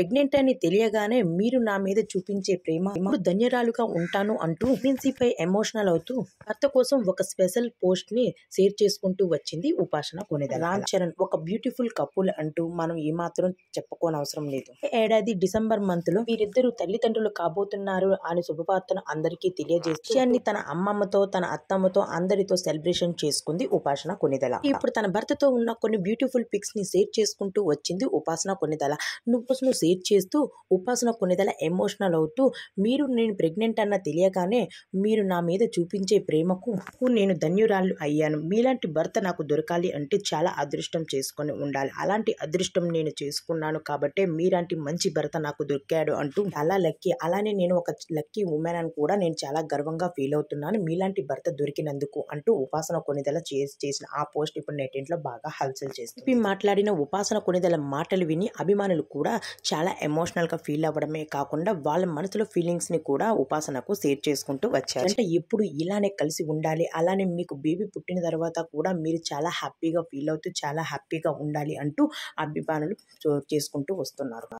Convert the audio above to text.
pregnant అని తెలియగానే మీరు నా మీద చూపించే ప్రేమ ధన్యరాలుగా ఉంటాను అంటూ ప్రిన్సీపై ఎమోషనల్ అవుతూ భర్త కోసం ఒక స్పెషల్ పోస్ట్ ని షేర్ చేసుకుంటూ వచ్చింది ఉపాసన కొనేది రామ్ చరణ్ ఒక బ్యూటిఫుల్ కపుల్ అంటూ మనం ఏమాత్రం చెప్పుకోనవసరం లేదు ఏడాది డిసెంబర్ మంత్ లో వీరిద్దరూ తల్లిదండ్రులు కాబోతున్నారు అనే శుభవార్తను అందరికీ తెలియజేసి తన అమ్మమ్మతో తన అత్తమ్మతో అందరితో సెలబ్రేషన్ చేసుకుంది ఉపాసన కొనిదల ఇప్పుడు తన భర్తతో ఉన్న కొన్ని బ్యూటిఫుల్ పిక్స్ ని షేర్ చేసుకుంటూ వచ్చింది ఉపాసన కొనిదల నువ్వు నువ్వు షేర్ చేస్తూ ఉపాసన కొన్నిదల ఎమోషనల్ అవుతూ మీరు నేను ప్రెగ్నెంట్ అన్న తెలియగానే మీరు నా మీద చూపించే ప్రేమకు నేను ధన్యురాలు అయ్యాను మీలాంటి భర్త నాకు దొరకాలి అంటే చాలా అదృష్టం చేసుకొని ఉండాలి అలాంటి అదృష్టం నేను చేసుకున్నాను కాబట్టి మీలాంటి మంచి భర్త నాకు దొరికాడు అంటూ చాలా లక్కీ అలానే నేను ఒక లక్కీ ఉమెన్ అని కూడా నేను చాలా గర్వంగా ఫీల్ అవుతున్నాను మీలాంటి భర్త దొరికినందుకు అంటూ ఉపాసన చేసి చేసిన ఆ పోస్ట్ ఇప్పుడు ఇంట్లో బాగా హల్చల్ చేస్తుంది మాట్లాడిన ఉపాసన కొనిదల మాటలు విని అభిమానులు కూడా చాలా చాలా ఎమోషనల్గా ఫీల్ అవ్వడమే కాకుండా వాళ్ళ మనసులో ఫీలింగ్స్ని కూడా ఉపాసనకు షేర్ చేసుకుంటూ వచ్చారు అంటే ఎప్పుడు ఇలానే కలిసి ఉండాలి అలానే మీకు బేబీ పుట్టిన తర్వాత కూడా మీరు చాలా హ్యాపీగా ఫీల్ అవుతూ చాలా హ్యాపీగా ఉండాలి అంటూ అభిమానులు చేసుకుంటూ వస్తున్నారు